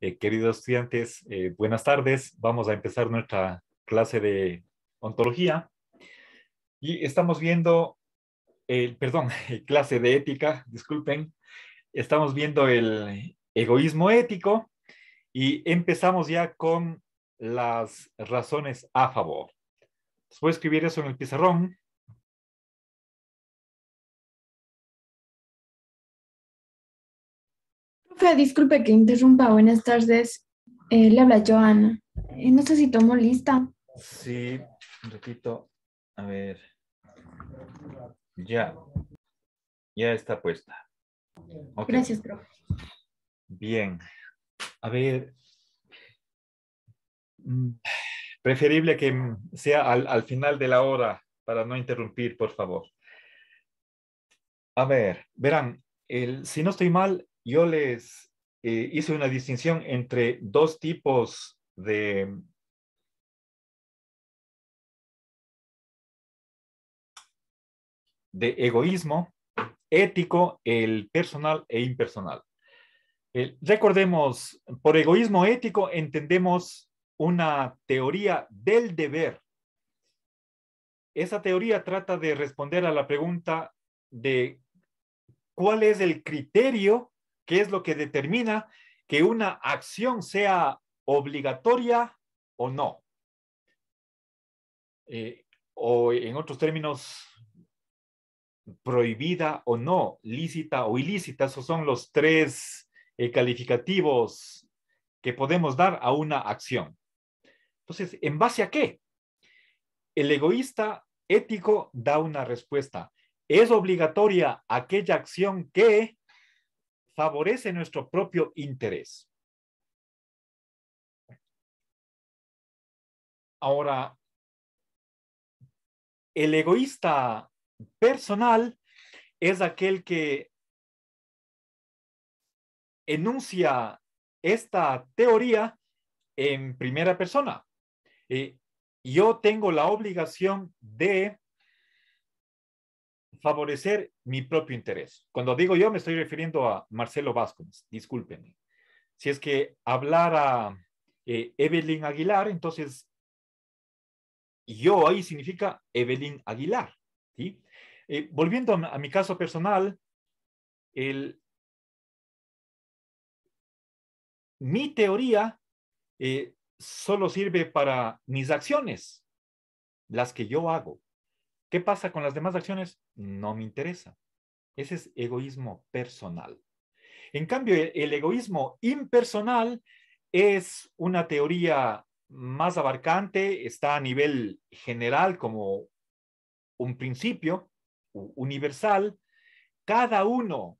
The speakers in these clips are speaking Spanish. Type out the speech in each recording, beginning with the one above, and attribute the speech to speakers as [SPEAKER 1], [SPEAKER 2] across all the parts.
[SPEAKER 1] Eh, queridos estudiantes, eh, buenas tardes. Vamos a empezar nuestra clase de ontología. Y estamos viendo, el, perdón, clase de ética, disculpen. Estamos viendo el egoísmo ético y empezamos ya con las razones a favor. Voy escribir eso en el pizarrón. disculpe que interrumpa. Buenas tardes. Eh, le habla Joana. Eh, no sé si tomó lista. Sí, repito A ver. Ya. Ya está puesta. Gracias, profe. Bien. A ver. Mm, preferible que sea al, final de la hora para no interrumpir, por favor. A ver, verán, el, si no estoy mal, yo les eh, hice una distinción entre dos tipos de... de egoísmo ético, el personal e impersonal. recordemos, por egoísmo ético entendemos una teoría del deber. Esa teoría trata de responder a la pregunta de cuál es el criterio ¿Qué es lo que determina que una acción sea obligatoria o no. Eh, o en otros términos, prohibida o no, lícita o ilícita, esos son los tres eh, calificativos que podemos dar a una acción. Entonces, ¿en base a qué? El egoísta ético da una respuesta. Es obligatoria aquella acción que favorece nuestro propio interés.
[SPEAKER 2] Ahora, el egoísta personal
[SPEAKER 1] es aquel que enuncia esta teoría en primera persona. Eh, yo tengo la obligación de favorecer mi propio interés. Cuando digo yo, me estoy refiriendo a Marcelo Vázquez, discúlpenme. Si es que hablar a eh, Evelyn Aguilar, entonces yo ahí significa Evelyn Aguilar. Eh, volviendo a, mi caso personal, mi teoría eh, solo sirve para mis acciones, las que yo hago. ¿Qué pasa con las demás acciones? no me interesa. Ese es egoísmo personal. En cambio, el, egoísmo impersonal es una teoría más abarcante, está a nivel general como un principio universal. Cada uno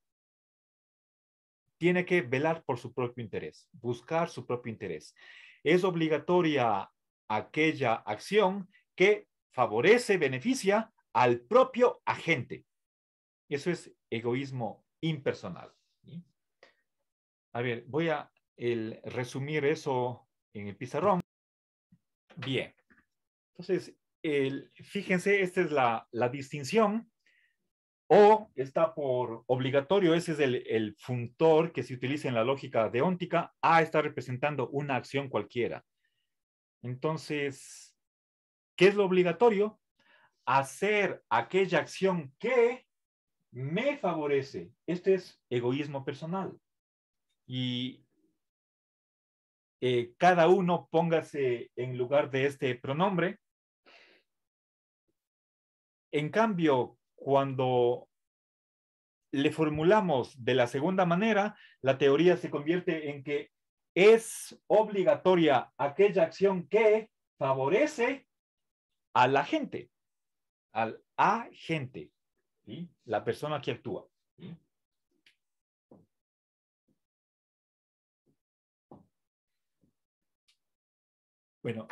[SPEAKER 1] tiene que velar por su propio interés, buscar su propio interés. Es obligatoria aquella acción que favorece, beneficia al propio agente. Eso es egoísmo impersonal. A ver, voy a resumir eso en el pizarrón. Bien. Entonces, fíjense, esta es la, distinción. O está por obligatorio, ese es el, el funtor que se utiliza en la lógica deóntica. A está representando una acción cualquiera. Entonces, ¿qué es lo obligatorio? hacer aquella acción que me favorece. Este es egoísmo personal. Y eh, cada uno póngase en lugar de este pronombre. En cambio, cuando le formulamos de la segunda manera, la teoría se convierte en que es obligatoria aquella acción que favorece a la gente al agente, ¿sí? la persona que actúa. Bueno,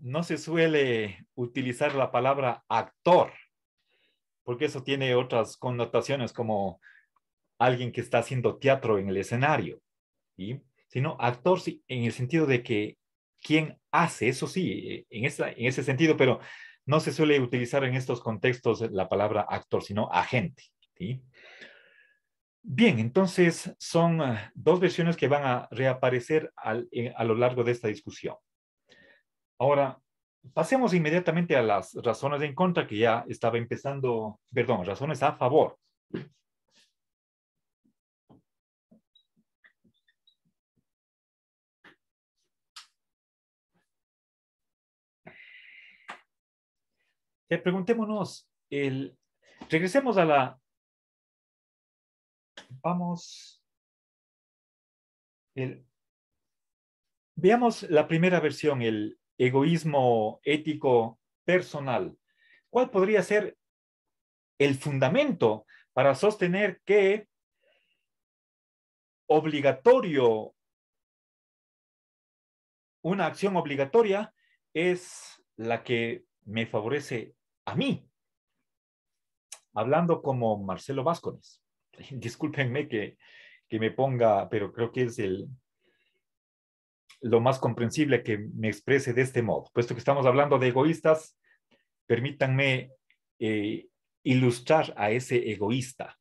[SPEAKER 1] no se suele utilizar la palabra actor, porque eso tiene otras connotaciones como alguien que está haciendo teatro en el escenario, ¿sí? sino actor en el sentido de que quien hace, eso sí, eh, en, esa, en ese sentido, pero no se suele utilizar en estos contextos la palabra actor, sino agente. Bien, entonces son eh, dos versiones que van a reaparecer eh, a lo largo de esta discusión. Ahora, pasemos inmediatamente a las razones en contra que ya estaba empezando, perdón, razones a favor.
[SPEAKER 2] Eh, preguntémonos, el, regresemos a la... Vamos.
[SPEAKER 1] veamos la primera versión, el egoísmo ético personal. ¿Cuál podría ser el fundamento para sostener que obligatorio, una acción obligatoria es la que me favorece a mí, hablando como Marcelo Vázquez. Discúlpenme que, que me ponga, pero creo que es el, lo más comprensible que me exprese de este modo. Puesto que estamos hablando de egoístas, permítanme eh, ilustrar a ese egoísta.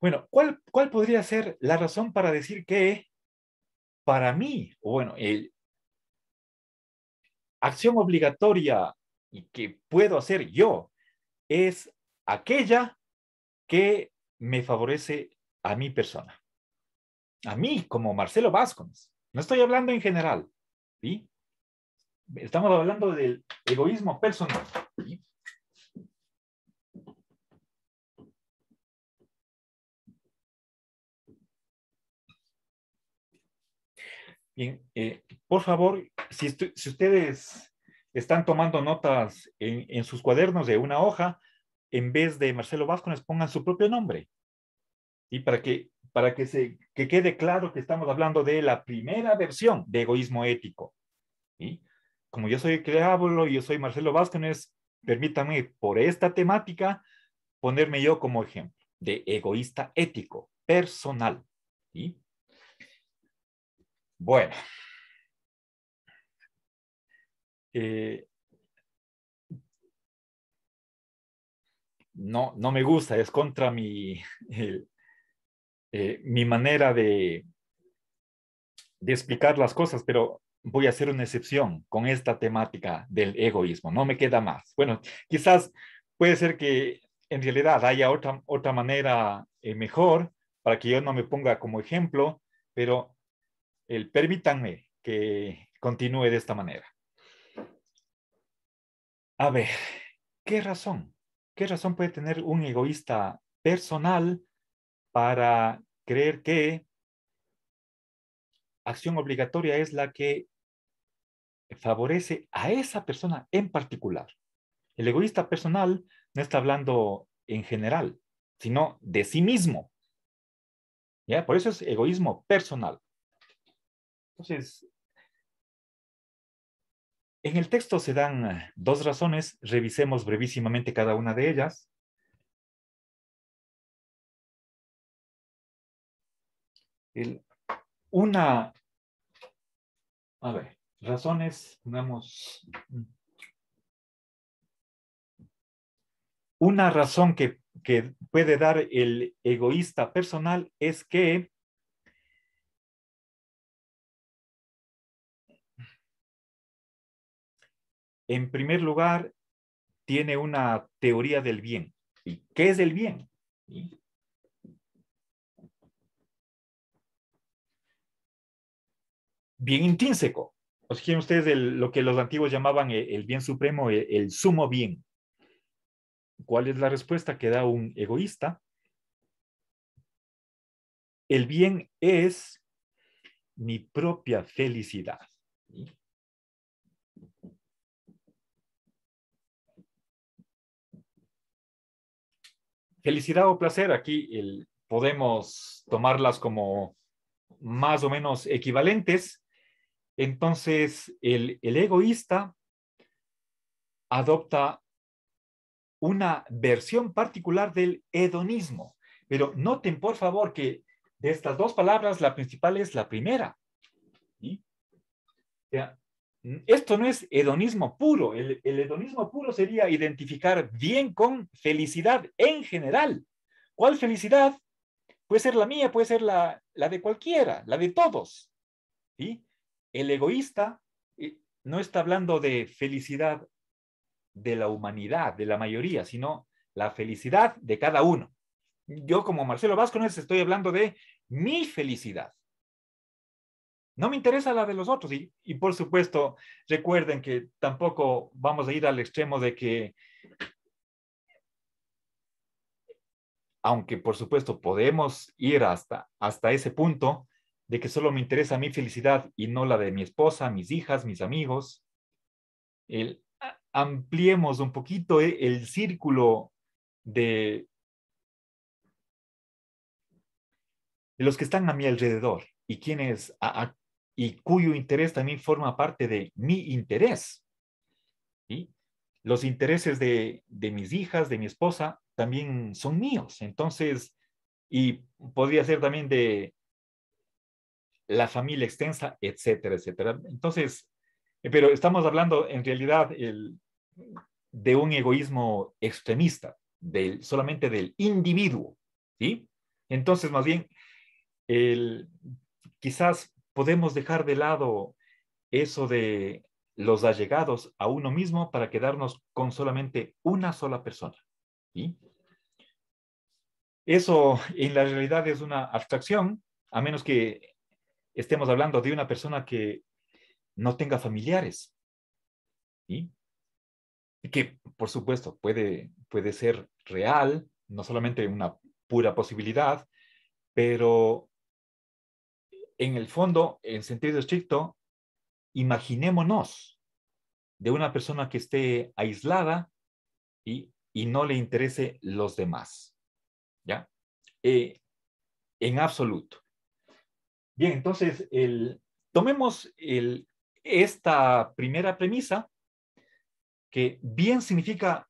[SPEAKER 1] Bueno, ¿cuál, ¿cuál podría ser la razón para decir que para mí, o bueno, el, acción obligatoria y que puedo hacer yo es aquella que me favorece a mi persona, a mí como Marcelo Vázquez. No estoy hablando en general, ¿sí? Estamos hablando del egoísmo personal. Bien, eh, por favor, si, ustedes están tomando notas en, sus cuadernos de una hoja, en vez de Marcelo Vázquez pongan su propio nombre. Y para que, para que, se, que quede claro que estamos hablando de la primera versión de egoísmo ético. ¿sí? Como yo soy el y yo soy Marcelo Vázquez, permítame por esta temática ponerme yo como ejemplo de egoísta ético, personal. ¿sí? Bueno, eh, no, no me gusta, es contra mi, eh, mi manera de, de explicar las cosas, pero voy a hacer una excepción con esta temática del egoísmo, no me queda más. Bueno, quizás puede ser que en realidad haya otra, otra manera eh, mejor para que yo no me ponga como ejemplo, pero el, permítanme que continúe de esta manera. A ver, ¿qué razón? ¿Qué razón puede tener un egoísta personal para creer que acción obligatoria es la que favorece a esa persona en particular? El egoísta personal no está hablando en general, sino de sí mismo. Por eso es egoísmo personal. Entonces, en el texto se dan eh, dos razones, revisemos
[SPEAKER 2] brevísimamente cada una de ellas. una, a
[SPEAKER 1] ver, razones,
[SPEAKER 2] digamos,
[SPEAKER 1] una razón que puede dar el egoísta personal es que En primer lugar, tiene una teoría del bien. ¿Y ¿Qué es el bien? Bien intrínseco. O sea, ustedes lo que los antiguos llamaban el, bien supremo, el, sumo bien. ¿Cuál es la respuesta que da un egoísta? El bien es mi propia felicidad. felicidad o placer, aquí podemos tomarlas como más o menos equivalentes. Entonces, el, egoísta adopta una versión particular del hedonismo. Pero noten, por favor, que de estas dos palabras, la principal es la primera. ¿Mm? Esto no es hedonismo puro. El, hedonismo puro sería identificar bien con felicidad en general. ¿Cuál felicidad? Puede ser la mía, puede ser la, de cualquiera, la de todos. El egoísta eh, no está hablando de felicidad de la humanidad, de la mayoría, sino la felicidad de cada uno. Yo como Marcelo Vázquez estoy hablando de mi felicidad. No me interesa la de los otros. Y, por supuesto, recuerden que tampoco vamos a ir al extremo de que, aunque por supuesto podemos ir hasta, hasta ese punto, de que solo me interesa mi felicidad y no la de mi esposa, mis hijas, mis amigos. ampliemos un poquito eh, el, círculo de, los que están a mi alrededor y quienes, y cuyo interés también forma parte de mi interés. ¿sí? Los intereses de, mis hijas, de mi esposa, también son míos. Entonces, y podría ser también de la familia extensa, etcétera, etcétera. Entonces, eh, pero estamos hablando en realidad de un egoísmo extremista, del, solamente del individuo. ¿sí? Entonces, más bien, quizás podemos dejar de lado eso de los allegados a uno mismo para quedarnos con solamente una sola persona. ¿sí? Eso en la realidad es una abstracción, a menos que estemos hablando de una persona que no tenga familiares. ¿sí? Que, por supuesto, puede, puede ser real, no solamente una pura posibilidad, pero en el fondo, en sentido estricto, imaginémonos de una persona que esté aislada y, no le interese los demás. ¿Ya? Eh, en absoluto. Bien, entonces, el, tomemos el, esta primera premisa, que bien significa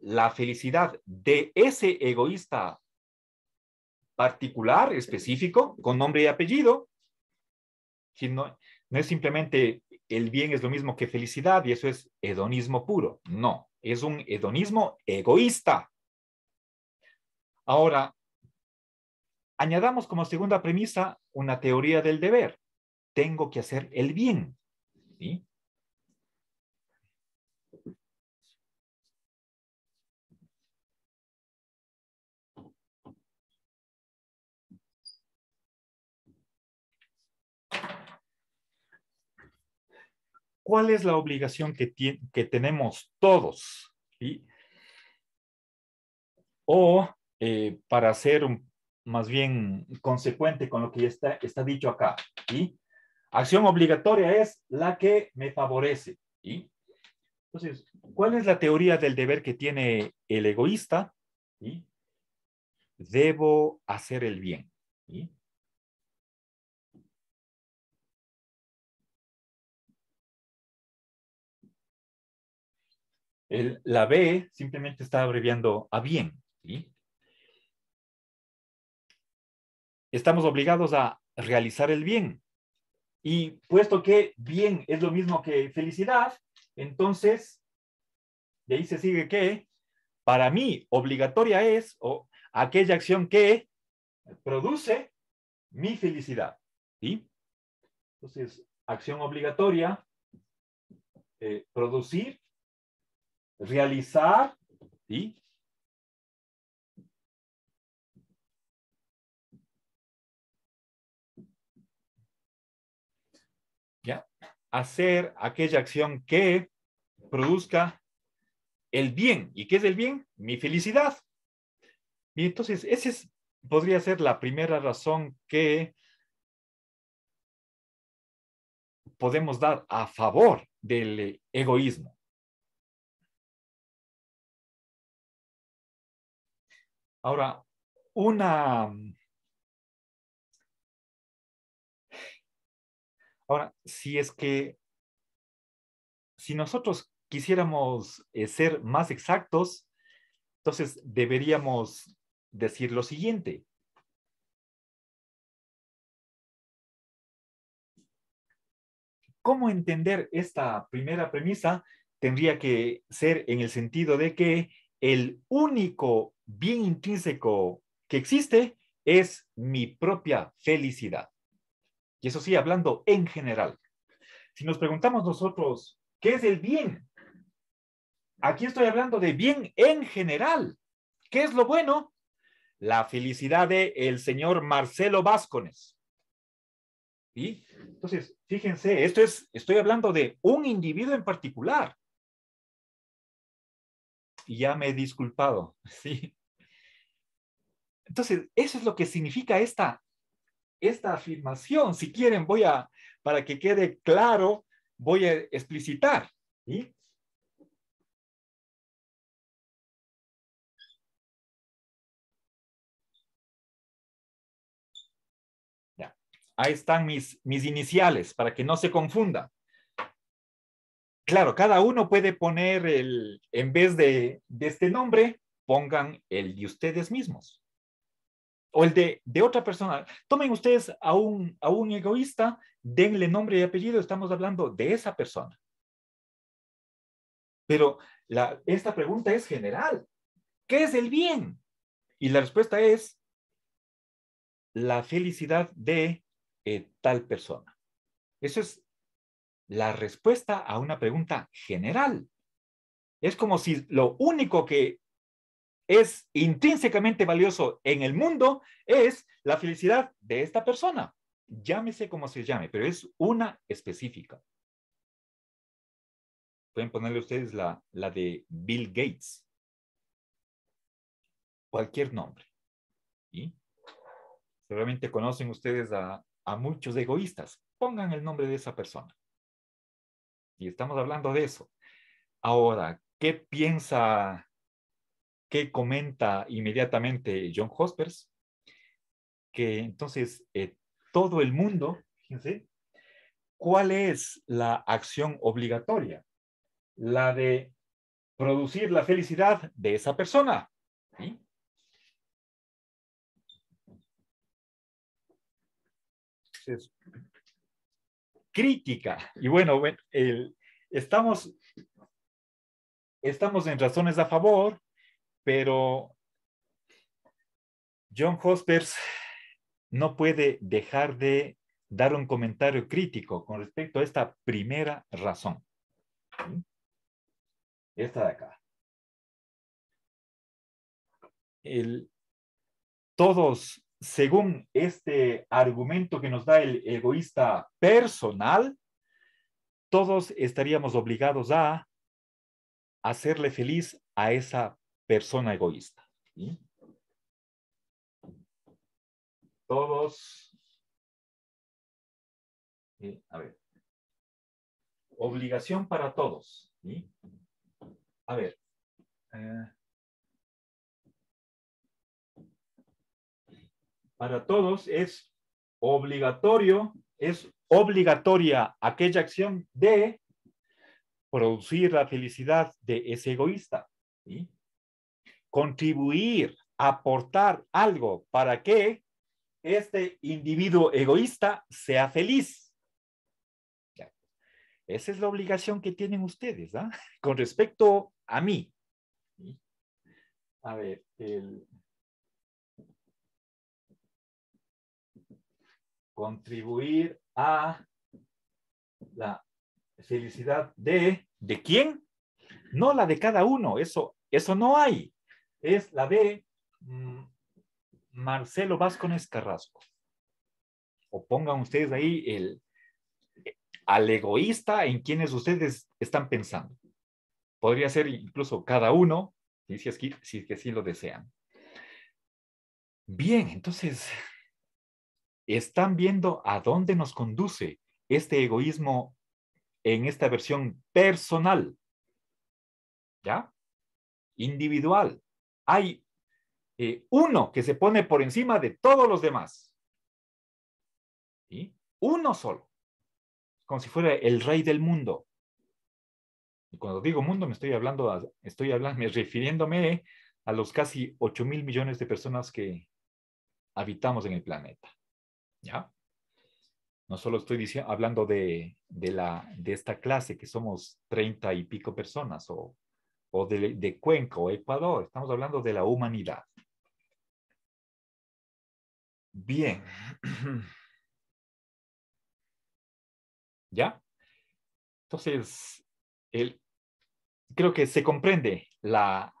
[SPEAKER 1] la felicidad de ese egoísta particular, específico, con nombre y apellido, no, no es simplemente el bien es lo mismo que felicidad y eso es hedonismo puro. No, es un hedonismo egoísta. Ahora, añadamos como segunda premisa una teoría del deber. Tengo que hacer el bien. ¿sí? ¿Cuál es la obligación que, que tenemos todos? ¿Sí? O, eh, para ser más bien consecuente con lo que está, está dicho acá, ¿sí? acción obligatoria es la que me favorece. ¿sí? Entonces, ¿cuál es la teoría del deber que tiene el egoísta? Debo hacer el bien.
[SPEAKER 2] la B simplemente
[SPEAKER 1] está abreviando a bien. Estamos obligados a realizar el bien. Y puesto que bien es lo mismo que felicidad, entonces, de ahí se sigue que para mí obligatoria es o, aquella acción que produce mi felicidad. ¿sí? Entonces, acción obligatoria, eh, producir realizar y ¿Ya? hacer aquella acción que produzca el bien. ¿Y qué es el bien? Mi felicidad. Y entonces, esa es, podría ser la primera razón que podemos dar
[SPEAKER 2] a favor del egoísmo. Ahora, una...
[SPEAKER 1] Ahora, si es que, si nosotros quisiéramos eh, ser más exactos, entonces deberíamos decir lo siguiente. ¿Cómo entender esta primera premisa? Tendría que ser en el sentido de que el único bien intrínseco que existe es mi propia felicidad. Y eso sí, hablando en general. Si nos preguntamos nosotros, ¿qué es el bien? Aquí estoy hablando de bien en general. ¿Qué es lo bueno? La felicidad de el señor Marcelo Vázquez. Entonces, fíjense, esto es, estoy hablando de un individuo en particular ya me he disculpado, ¿sí? Entonces, eso es lo que significa esta, esta afirmación. Si quieren, voy a, para que quede claro, voy a explicitar, ¿sí? Ahí están mis, mis iniciales para que no se confunda claro, cada uno puede poner el, en vez de, este nombre, pongan el de ustedes mismos o el de, otra persona. Tomen ustedes a un, egoísta, denle nombre y apellido, estamos hablando de esa persona. Pero esta pregunta es general. ¿Qué es el bien? Y la respuesta es la felicidad de eh, tal persona. Eso es la respuesta a una pregunta general. Es como si lo único que es intrínsecamente valioso en el mundo es la felicidad de esta persona. Llámese como se llame, pero es una específica. Pueden ponerle ustedes la, de Bill Gates. Cualquier nombre. Seguramente conocen ustedes a, a muchos egoístas. Pongan el nombre de esa persona. Y estamos hablando de eso. Ahora, ¿qué piensa, qué comenta inmediatamente John Hospers? Que entonces eh, todo el mundo, fíjense, ¿cuál es la acción obligatoria? La de producir la felicidad de esa persona. ¿sí? crítica. Y bueno, estamos, estamos en razones a favor, pero John Hospers no puede dejar de dar un comentario crítico con respecto a esta primera razón. ¿Mm? Esta de acá. El, todos según este argumento que nos da el egoísta personal, todos estaríamos obligados a hacerle feliz a esa persona egoísta.
[SPEAKER 2] Todos. a ver. Obligación para todos. A ver. Eh,
[SPEAKER 1] para todos es obligatorio, es obligatoria aquella acción de producir la felicidad de ese egoísta. Contribuir, aportar algo para que este individuo egoísta sea feliz. Esa es la obligación que tienen ustedes ¿Ah? con respecto a mí. A ver, el, contribuir a la felicidad de, ¿de quién? No la de cada uno, eso, eso no hay. Es la de mm, Marcelo Vázquez Carrasco. O pongan ustedes ahí el, al egoísta en quienes ustedes están pensando. Podría ser incluso cada uno, si es que, si es que sí lo desean. Bien, entonces están viendo a dónde nos conduce este egoísmo en esta versión personal, ¿ya? Individual. Hay eh, uno que se pone por encima de todos los demás. Uno solo. Como si fuera el rey del mundo. Y cuando digo mundo, me estoy hablando, estoy hablando, me refiriéndome a los casi 8 mil millones de personas que habitamos en el planeta. ¿ya? No solo estoy diciendo, hablando de, la, de esta clase, que somos treinta y pico personas, o, de, Cuenca o Ecuador, estamos hablando de la humanidad. Bien.
[SPEAKER 2] ¿Ya? Entonces, creo que se comprende la,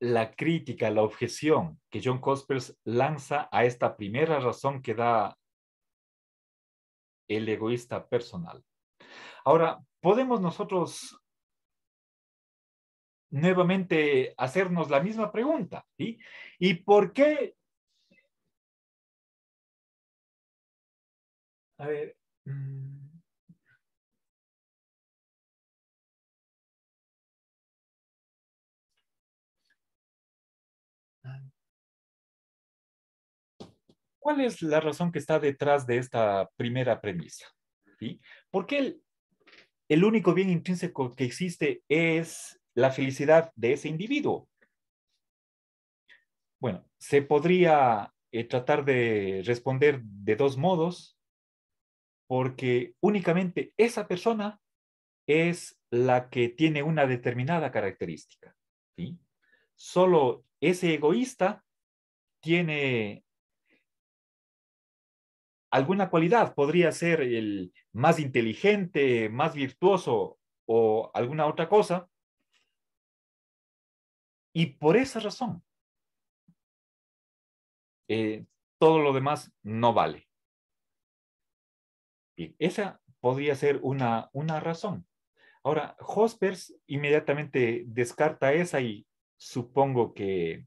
[SPEAKER 1] la crítica, la objeción que John Cospers lanza a esta primera razón que da el egoísta personal. Ahora, podemos nosotros nuevamente hacernos la misma pregunta, ¿Y
[SPEAKER 2] por qué? A ver. Mm,
[SPEAKER 1] ¿Cuál es la razón que está detrás de esta primera premisa? ¿Sí? ¿Por qué el, único bien intrínseco que existe es la felicidad de ese individuo? Bueno, se podría eh, tratar de responder de dos modos, porque únicamente esa persona es la que tiene una determinada característica. ¿sí? Solo ese egoísta tiene alguna cualidad, podría ser el más inteligente, más virtuoso o alguna otra cosa. Y por esa razón, eh, todo lo demás no vale. y esa podría ser una, una razón. Ahora, Hospers inmediatamente descarta esa y supongo que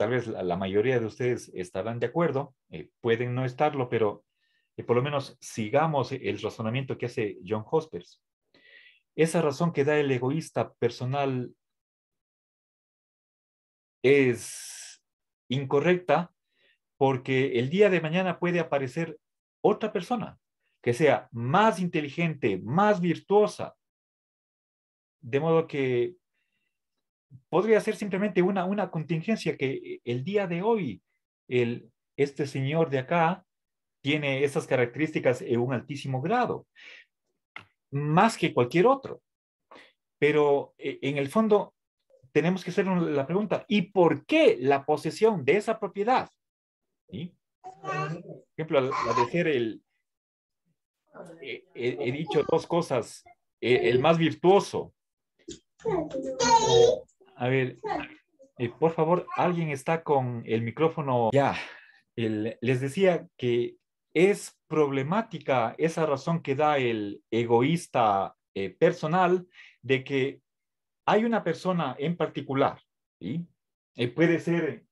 [SPEAKER 1] tal vez la, mayoría de ustedes estarán de acuerdo, eh, pueden no estarlo, pero eh, por lo menos sigamos el razonamiento que hace John Hospers. Esa razón que da el egoísta personal es incorrecta porque el día de mañana puede aparecer otra persona que sea más inteligente, más virtuosa, de modo que podría ser simplemente una, una contingencia que eh, el día de hoy el, este señor de acá tiene esas características en un altísimo grado, más que cualquier otro. Pero eh, en el fondo tenemos que hacer la pregunta, ¿y por qué la posesión de esa propiedad? Por ejemplo, la de ser el... Eh, he, dicho dos cosas, el más virtuoso, a ver, eh, por favor, alguien está con el micrófono ya. les decía que es problemática esa razón que da el egoísta eh, personal de que hay una persona en particular, ¿sí? Eh, puede ser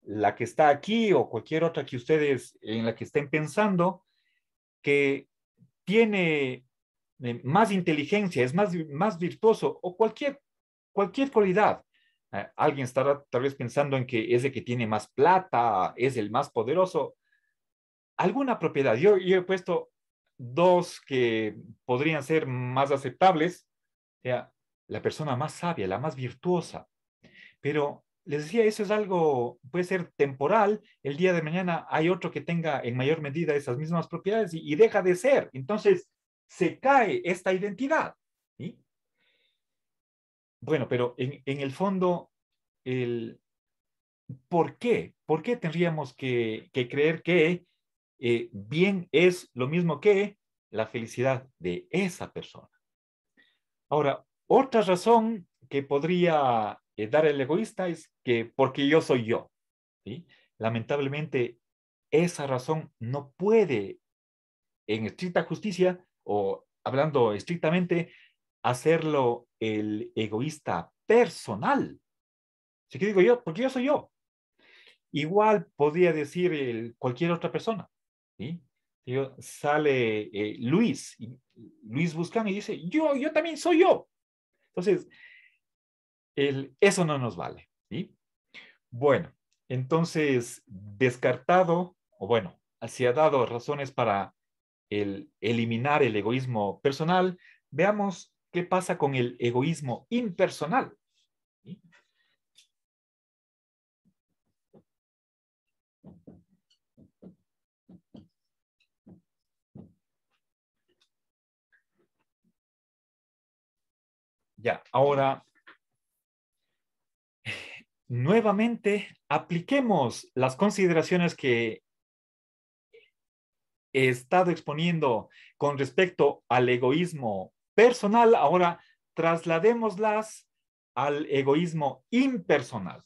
[SPEAKER 1] la que está aquí o cualquier otra que ustedes en la que estén pensando, que tiene más inteligencia, es más, más virtuoso o cualquier, cualquier cualidad alguien estará tal vez pensando en que es el que tiene más plata, es el más poderoso. Alguna propiedad. Yo, he puesto dos que podrían ser más aceptables. la persona más sabia, la más virtuosa. Pero les decía, eso es algo, puede ser temporal. El día de mañana hay otro que tenga en mayor medida esas mismas propiedades y deja de ser. Entonces, se cae esta identidad. Bueno, pero en, el fondo, ¿por qué? ¿Por qué tendríamos que, creer que eh, bien es lo mismo que la felicidad de esa persona? Ahora, otra razón que podría eh, dar el egoísta es que porque yo soy yo. Lamentablemente, esa razón no puede, en estricta justicia o hablando estrictamente, hacerlo el egoísta personal. Así que digo yo, porque yo soy yo. Igual podría decir cualquier otra persona. sale eh, Luis, Luis Buscán y dice, yo, yo también soy yo. Entonces, eso no nos vale. Bueno, entonces, descartado, o bueno, si ha dado razones para el eliminar el egoísmo personal, veamos ¿Qué pasa con el egoísmo impersonal? Ya, ahora, nuevamente, apliquemos las consideraciones que he estado exponiendo con respecto al egoísmo personal, ahora trasladémoslas al egoísmo impersonal.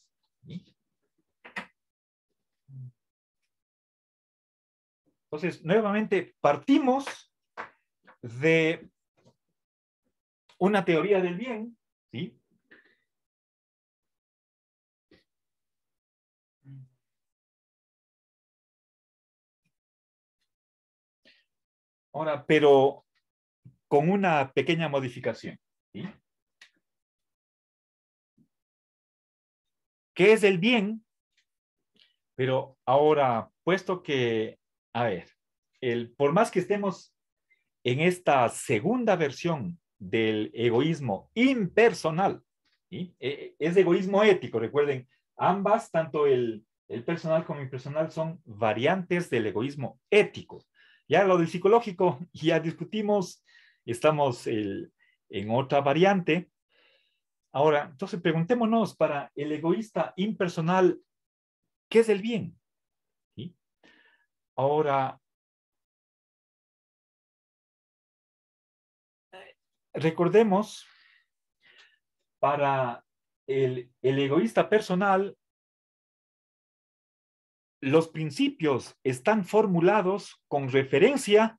[SPEAKER 1] Entonces, nuevamente partimos de una teoría del bien, ¿sí?
[SPEAKER 2] Ahora, pero con una pequeña modificación. ¿Qué es el
[SPEAKER 1] bien? Pero ahora, puesto que, a ver, el, por más que estemos en esta segunda versión del egoísmo impersonal, e, e, es egoísmo ético, recuerden, ambas, tanto el, el personal como impersonal, son variantes del egoísmo ético. Ya lo del psicológico, ya discutimos Estamos en otra variante. Ahora, entonces preguntémonos para el egoísta impersonal, ¿qué es el bien? Ahora,
[SPEAKER 2] recordemos,
[SPEAKER 1] para el, el egoísta personal, los principios están formulados con referencia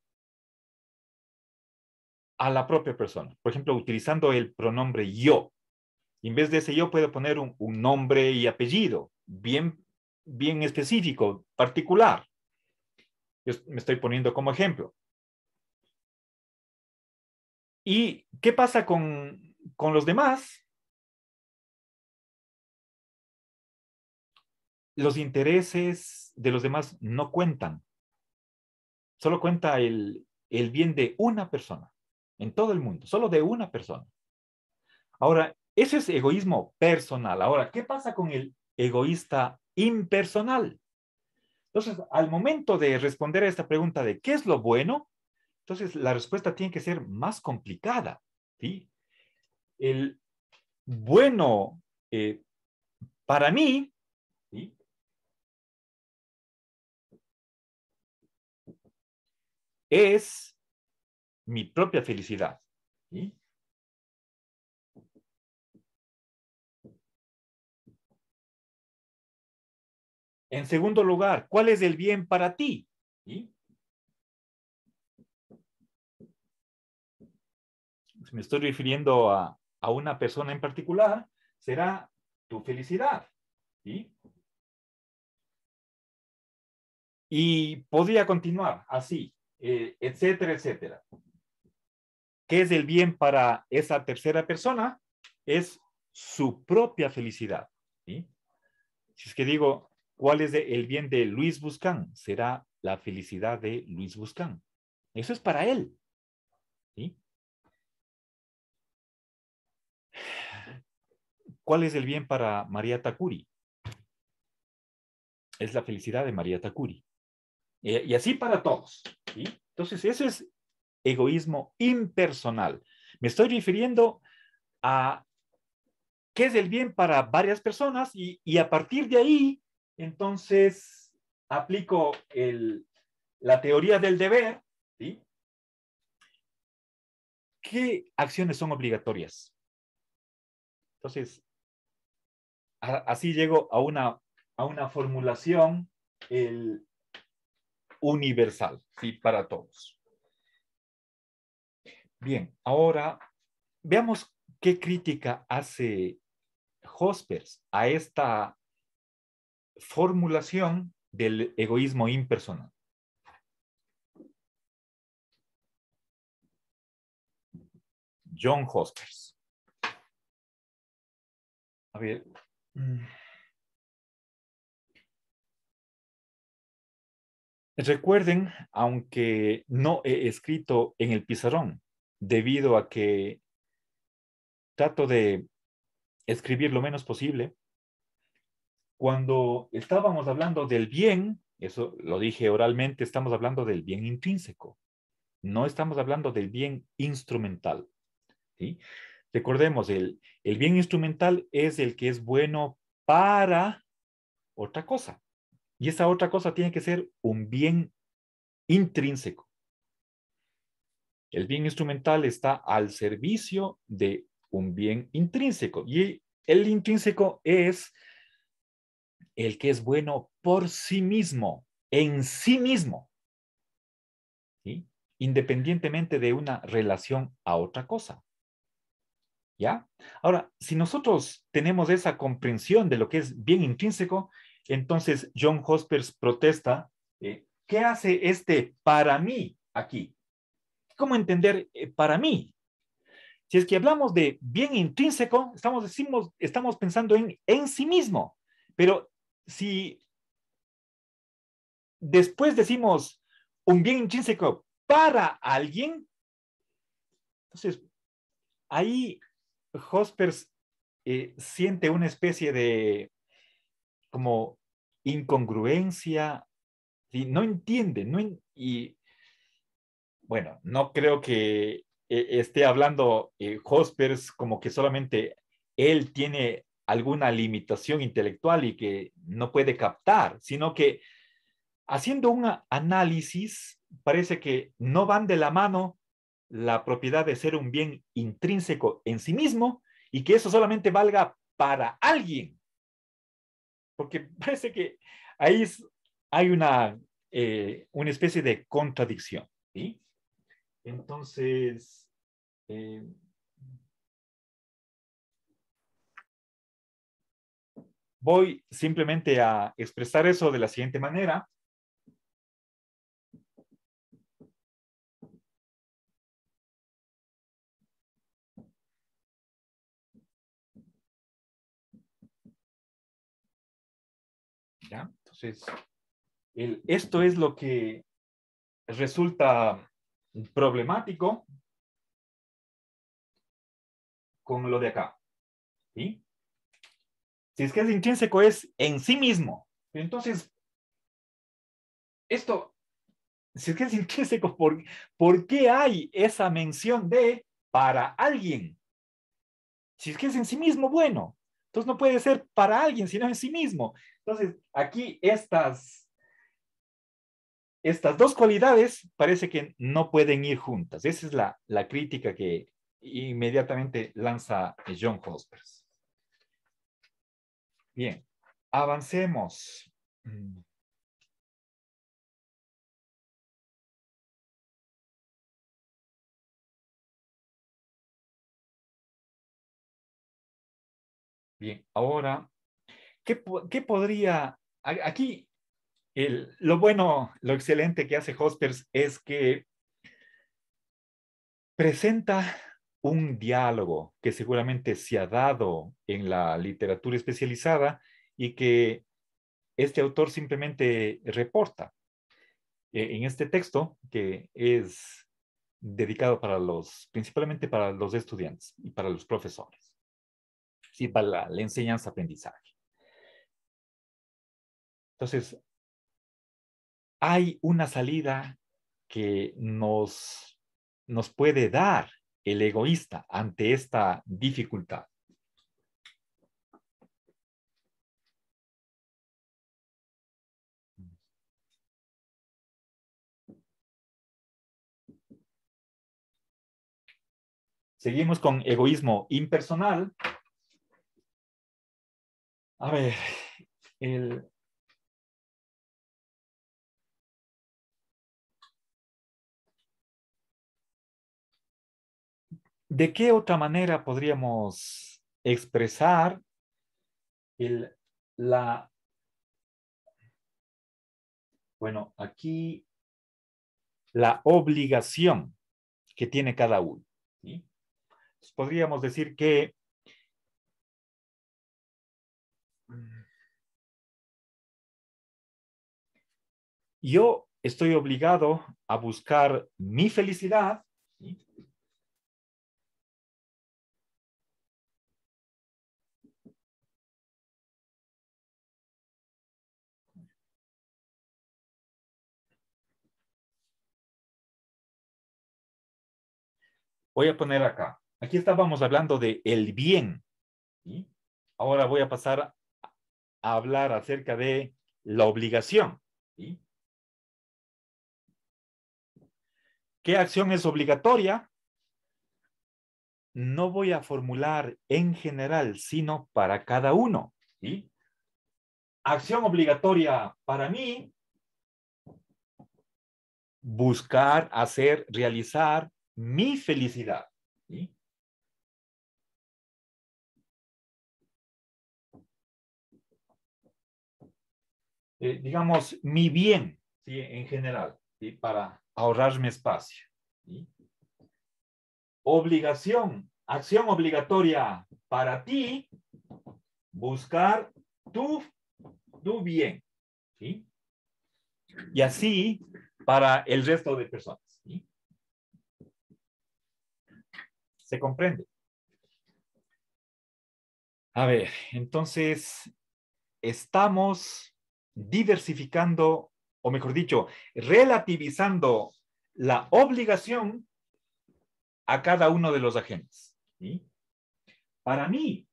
[SPEAKER 1] a la propia persona. Por ejemplo, utilizando el pronombre yo. En vez de ese yo puedo poner un, nombre y apellido bien, bien específico, particular. Yo me estoy poniendo como ejemplo. ¿Y qué pasa
[SPEAKER 2] con, los demás?
[SPEAKER 1] Los intereses de los demás no cuentan. Solo cuenta el bien de una persona en todo el mundo, solo de una persona. Ahora, ese es egoísmo personal. Ahora, ¿qué pasa con el egoísta impersonal? Entonces, al momento de responder a esta pregunta de qué es lo bueno, entonces la respuesta tiene que ser más complicada. El bueno eh, para mí,
[SPEAKER 2] es mi propia felicidad. En segundo lugar, ¿cuál es el bien para ti? Si
[SPEAKER 1] me estoy refiriendo a, una persona en particular, será tu felicidad. Y podría continuar así, eh, etcétera, etcétera. ¿Qué es el bien para esa tercera persona? Es su propia felicidad. ¿sí? Si es que digo, ¿cuál es el bien de Luis Buscán? Será la felicidad de Luis Buscán. Eso es para él. ¿sí? ¿Cuál es el bien para María Takuri? Es la felicidad de María Takuri. y así para todos. Entonces, eso es egoísmo impersonal. Me estoy refiriendo a qué es el bien para varias personas y, a partir de ahí, entonces, aplico la teoría del deber. ¿sí? ¿Qué acciones son obligatorias? Entonces, así llego a una, a una formulación el universal, ¿sí? para todos. Bien, ahora veamos qué crítica hace Hospers a esta formulación del egoísmo impersonal. John
[SPEAKER 2] Hospers. A ver. Mm.
[SPEAKER 1] Recuerden, aunque no he escrito en el pizarrón, debido a que trato de escribir lo menos posible. Cuando estábamos hablando del bien, eso lo dije oralmente, estamos hablando del bien intrínseco, no estamos hablando del bien instrumental. ¿sí? Recordemos, el, el bien instrumental es el que es bueno para otra cosa. Y esa otra cosa tiene que ser un bien intrínseco. El bien instrumental está al servicio de un bien intrínseco y el intrínseco es el que es bueno por sí mismo, en sí mismo, independientemente de una relación a otra cosa. ¿Ya? Ahora, si nosotros tenemos esa comprensión de lo que es bien intrínseco, entonces John Hospers protesta, eh, ¿qué hace este para mí aquí? ¿Cómo entender eh, para mí? Si es que hablamos de bien intrínseco, estamos, decimos, estamos pensando en, en sí mismo, pero si después decimos un bien intrínseco para alguien, entonces ahí Hospers eh, siente una especie de como incongruencia, y no entiende, no, y bueno, no creo que eh, esté hablando eh, Hospers como que solamente él tiene alguna limitación intelectual y que no puede captar, sino que haciendo un análisis parece que no van de la mano la propiedad de ser un bien intrínseco en sí mismo y que eso solamente valga para alguien. Porque parece que ahí hay una, eh, una especie de contradicción. ¿sí? Entonces, eh,
[SPEAKER 2] voy simplemente a expresar eso de la siguiente manera. Entonces, esto es lo que
[SPEAKER 1] resulta problemático con lo de acá. ¿sí? Si es que es intrínseco, es en sí mismo. Entonces, esto, si es que es intrínseco, ¿por qué hay esa mención de para alguien? Si es que es en sí mismo, bueno. Entonces no puede ser para alguien, sino en sí mismo. Entonces, aquí estas estas dos cualidades parece que no pueden ir juntas. Esa es la, crítica que inmediatamente lanza eh, John Hospers. Bien,
[SPEAKER 2] avancemos. Mm.
[SPEAKER 1] Bien, ahora, ¿qué, qué podría, aquí lo bueno, lo excelente que hace Hospers es que presenta un diálogo que seguramente se ha dado en la literatura especializada y que este autor simplemente reporta. Eh, en este texto, que es dedicado para los, principalmente para los estudiantes y para los profesores, para la enseñanza-aprendizaje. Entonces, hay una salida que nos, nos puede dar el egoísta ante esta dificultad.
[SPEAKER 2] Seguimos con egoísmo impersonal. A ver, el,
[SPEAKER 1] ¿De qué otra manera podríamos expresar la...
[SPEAKER 2] Bueno, aquí
[SPEAKER 1] la obligación que tiene cada uno. Podríamos decir que
[SPEAKER 2] yo estoy obligado a buscar mi felicidad
[SPEAKER 1] Voy a poner acá. Aquí estábamos hablando de el bien. Ahora voy a pasar a hablar acerca de la obligación. ¿Qué acción es obligatoria? No voy a formular en general, sino para cada uno. ¿sí? Acción obligatoria para mí, buscar, hacer, realizar mi felicidad. Eh, digamos, mi bien ¿sí? en general, ¿sí? para ahorrarme espacio. Obligación, acción obligatoria para ti, buscar tu, tu bien. ¿sí? Y así para el resto de personas. se comprende. A ver, entonces, estamos diversificando, o mejor dicho, relativizando la obligación a cada uno de los agentes. Para mí,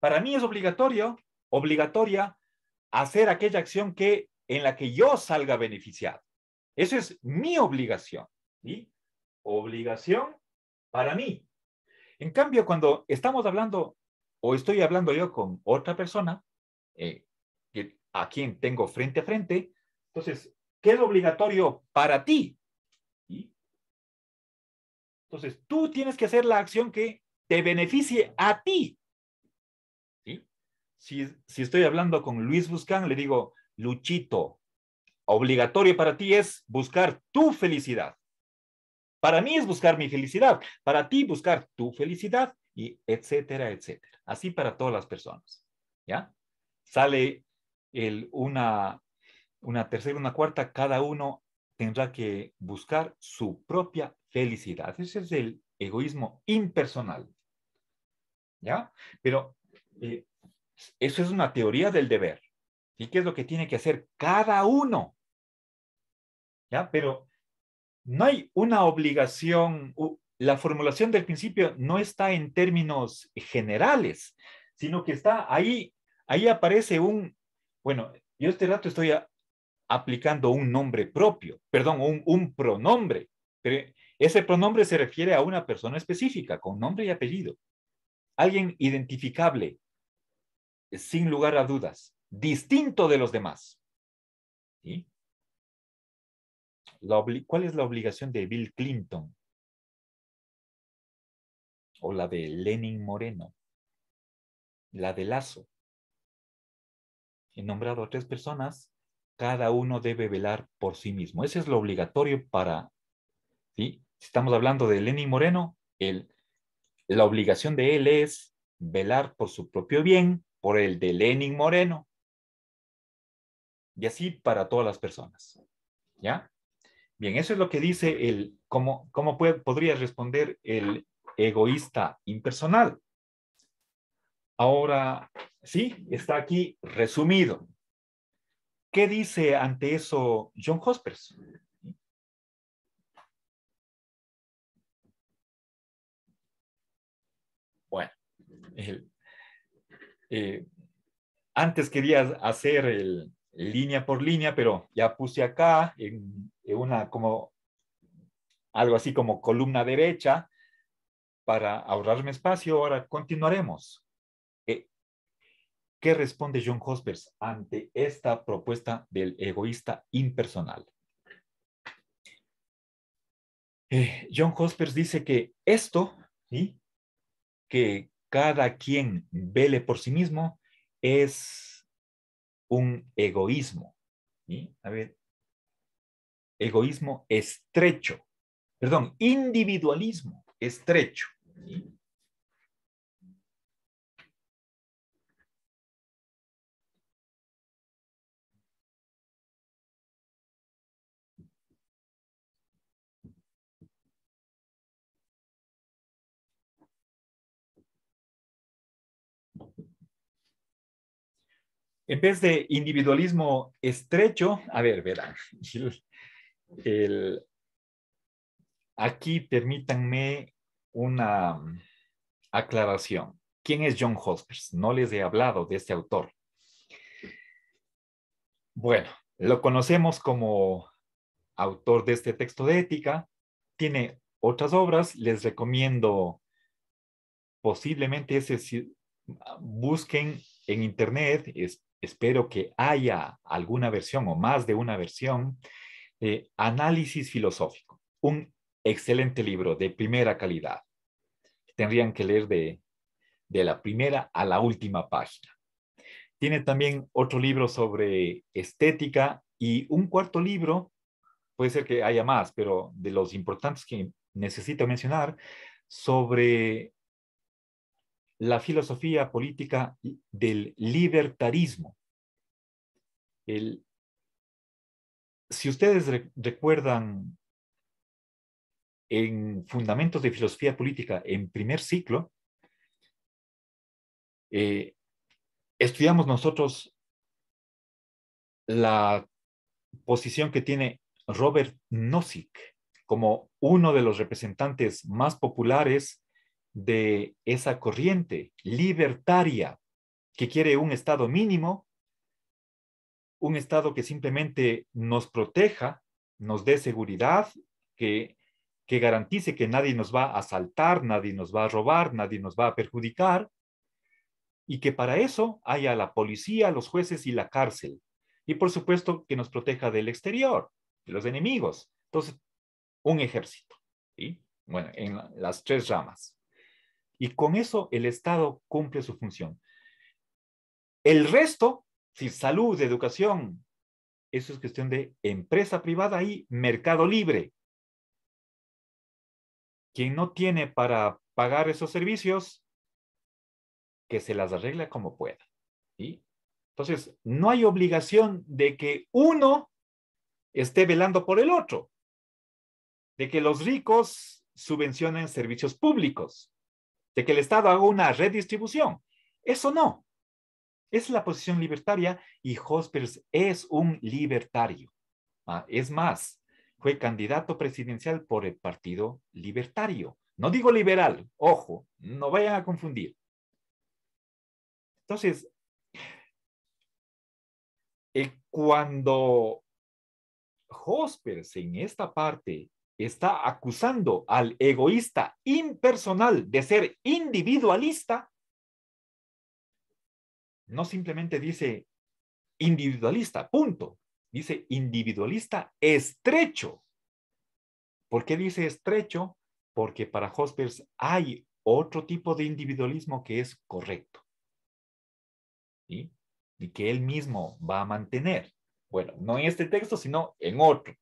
[SPEAKER 1] para mí es obligatorio, obligatoria, hacer aquella acción que en la que yo salga beneficiado. Eso es mi obligación. Obligación para mí. En cambio, cuando estamos hablando o estoy hablando yo con otra persona, eh, a quien tengo frente a frente, entonces, ¿qué es obligatorio para ti? Entonces, tú tienes que hacer la acción que te beneficie a ti. Si, si estoy hablando con Luis Buscán, le digo, Luchito, obligatorio para ti es buscar tu felicidad. Para mí es buscar mi felicidad, para ti buscar tu felicidad y etcétera, etcétera. Así para todas las personas. ¿Ya? Sale el una, una tercera, una cuarta, cada uno tendrá que buscar su propia felicidad. Ese es el egoísmo impersonal. ¿Ya? Pero eh, eso es una teoría del deber. ¿Y qué es lo que tiene que hacer cada uno? ¿Ya? Pero no hay una obligación, la formulación del principio no está en términos generales, sino que está ahí, ahí aparece un, bueno, yo este rato estoy aplicando un nombre propio, perdón, un, un pronombre, pero ese pronombre se refiere a una persona específica, con nombre y apellido, alguien identificable, sin lugar a dudas, distinto de los demás. ¿Sí?
[SPEAKER 2] ¿Cuál es la obligación de Bill Clinton? ¿O la
[SPEAKER 1] de Lenin Moreno? ¿La de Lazo? He nombrado a tres personas, cada uno debe velar por sí mismo. Ese es lo obligatorio para, Si estamos hablando de Lenin Moreno, la obligación de él es velar por su propio bien, por el de Lenin Moreno. Y así para todas las personas. ¿Ya? Bien, eso es lo que dice el, cómo, cómo podría responder el egoísta impersonal. Ahora, sí, está aquí resumido. ¿Qué dice ante eso John Hospers? Bueno, eh, antes quería hacer el, línea por línea, pero ya puse acá en, una como algo así como columna derecha para ahorrarme espacio. Ahora continuaremos. Eh, ¿Qué responde John Hospers ante esta propuesta del egoísta impersonal? Eh, John Hospers dice que esto, que cada quien vele por sí mismo, es un egoísmo. ¿sí? A ver, egoísmo estrecho, perdón, individualismo estrecho. ¿sí? En vez de individualismo estrecho, a ver, verán, aquí permítanme una aclaración. ¿Quién es John Hospers? No les he hablado de este autor. Bueno, lo conocemos como autor de este texto de ética. Tiene otras obras. Les recomiendo posiblemente ese, busquen en internet, es espero que haya alguna versión o más de una versión, de eh, Análisis Filosófico, un excelente libro de primera calidad. Tendrían que leer de, de la primera a la última página. Tiene también otro libro sobre estética y un cuarto libro, puede ser que haya más, pero de los importantes que necesito mencionar, sobre la filosofía política del libertarismo. si ustedes recuerdan en Fundamentos de Filosofía Política, en primer ciclo, eh, estudiamos nosotros la posición que tiene Robert Nozick como uno de los representantes más populares de esa corriente libertaria que quiere un Estado mínimo, un Estado que simplemente nos proteja, nos dé seguridad, que, que garantice que nadie nos va a asaltar, nadie nos va a robar, nadie nos va a perjudicar, y que para eso haya la policía, los jueces y la cárcel. Y por supuesto que nos proteja del exterior, de los enemigos. Entonces, un ejército. ¿sí? Bueno, en las tres ramas. Y con eso el Estado cumple su función. El resto, si salud, educación, eso es cuestión de empresa privada y mercado libre. Quien no tiene para pagar esos servicios, que se las arregle como pueda. Entonces, no hay obligación de que uno esté velando por el otro, de que los ricos subvencionen servicios públicos que el Estado haga una redistribución. Eso no. Es la posición libertaria y Hospers es un libertario. Ah, es más, fue candidato presidencial por el Partido Libertario. No digo liberal, ojo, no vayan a confundir. Entonces, eh, cuando Hospers en esta parte está acusando al egoísta impersonal de ser individualista, no simplemente dice individualista, punto. Dice individualista estrecho. ¿Por qué dice estrecho? Porque para Hospers hay otro tipo de individualismo que es correcto. Y que él mismo va a mantener. Bueno, no en este texto, sino en otro.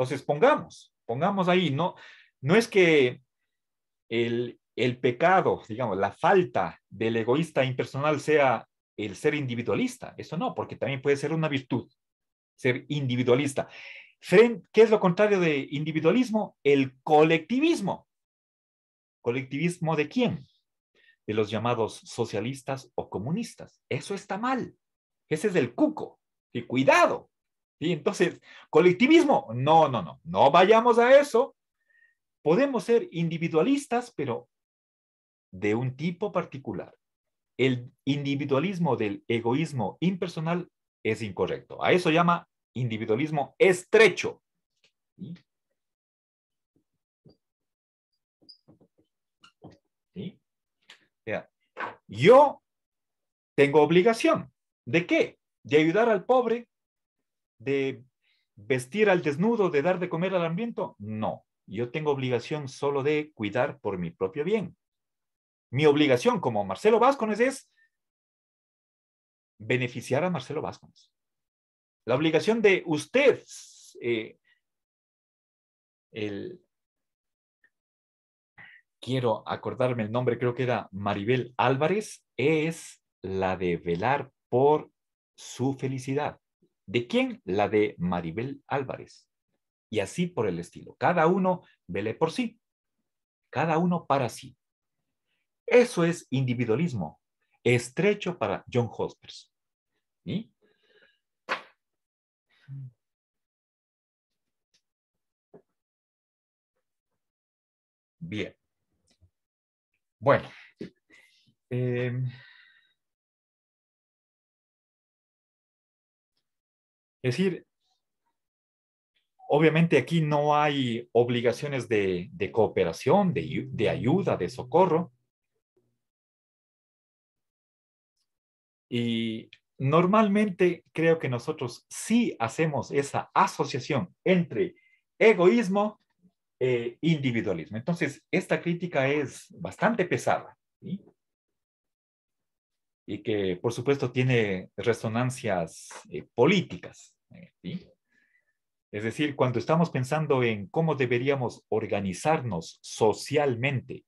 [SPEAKER 1] Entonces, pongamos, pongamos ahí, no, no es que el, pecado, digamos, la falta del egoísta impersonal sea el ser individualista, eso no, porque también puede ser una virtud, ser individualista. ¿Qué es lo contrario de individualismo? El colectivismo. ¿Colectivismo de quién? De los llamados socialistas o comunistas. Eso está mal. Ese es el cuco. Y cuidado, entonces, colectivismo, no, no, no, no vayamos a eso. Podemos ser individualistas, pero de un tipo particular. El individualismo del egoísmo impersonal es incorrecto. A eso llama individualismo estrecho. yo tengo obligación. ¿De qué? De ayudar al pobre, de vestir al desnudo, de dar de comer al hambriento. No, yo tengo obligación solo de cuidar por mi propio bien. Mi obligación como Marcelo Vázquez es beneficiar a Marcelo Vázquez. La obligación de usted, eh, el, quiero acordarme el nombre, creo que era Maribel Álvarez, es la de velar por su felicidad. ¿De quién? La de Maribel Álvarez. Y así por el estilo. Cada uno vele por sí. Cada uno para sí. Eso es individualismo estrecho para John Hospers.
[SPEAKER 2] Bien. Bueno. Em,
[SPEAKER 1] Es decir, obviamente aquí no hay obligaciones de, cooperación, de, ayuda, de socorro. Y normalmente creo que nosotros sí hacemos esa asociación entre egoísmo e individualismo. Entonces, esta crítica es bastante pesada y que por supuesto tiene resonancias eh, políticas. Eh, es decir, cuando estamos pensando en cómo deberíamos organizarnos socialmente,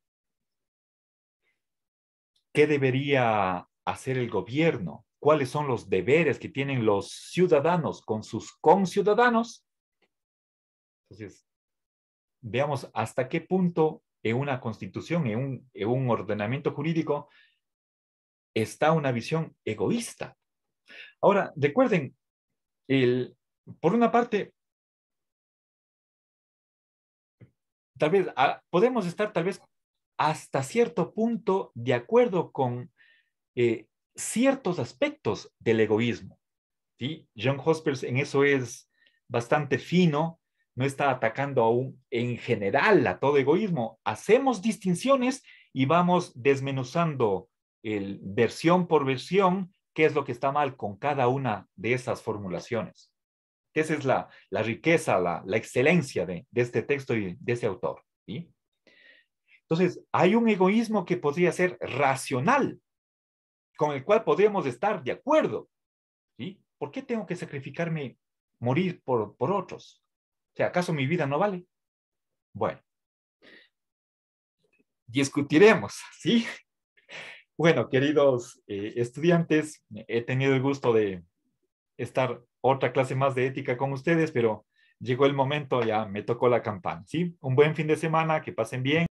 [SPEAKER 1] qué debería hacer el gobierno, cuáles son los deberes que tienen los ciudadanos con sus conciudadanos. Entonces, veamos hasta qué punto en una constitución, en un ordenamiento jurídico, está una visión egoísta. Ahora, recuerden, el, por una parte, tal vez ah, podemos estar tal vez hasta cierto punto de acuerdo con eh, ciertos aspectos del egoísmo. ¿sí? John Hospers en eso es bastante fino, no está atacando aún en general a todo egoísmo. Hacemos distinciones y vamos desmenuzando versión por versión qué es lo que está mal con cada una de esas formulaciones. Esa es la, riqueza, la, excelencia de, este texto y de ese autor. Entonces, hay un egoísmo que podría ser racional, con el cual podríamos estar de acuerdo. ¿Por qué tengo que sacrificarme, morir por, por otros? O sea, ¿acaso mi vida no vale? Bueno, discutiremos, ¿sí? Bueno, queridos eh, estudiantes, he tenido el gusto de estar otra clase más de ética con ustedes, pero llegó el momento, ya me tocó la campana, ¿sí? Un buen fin de semana, que pasen bien.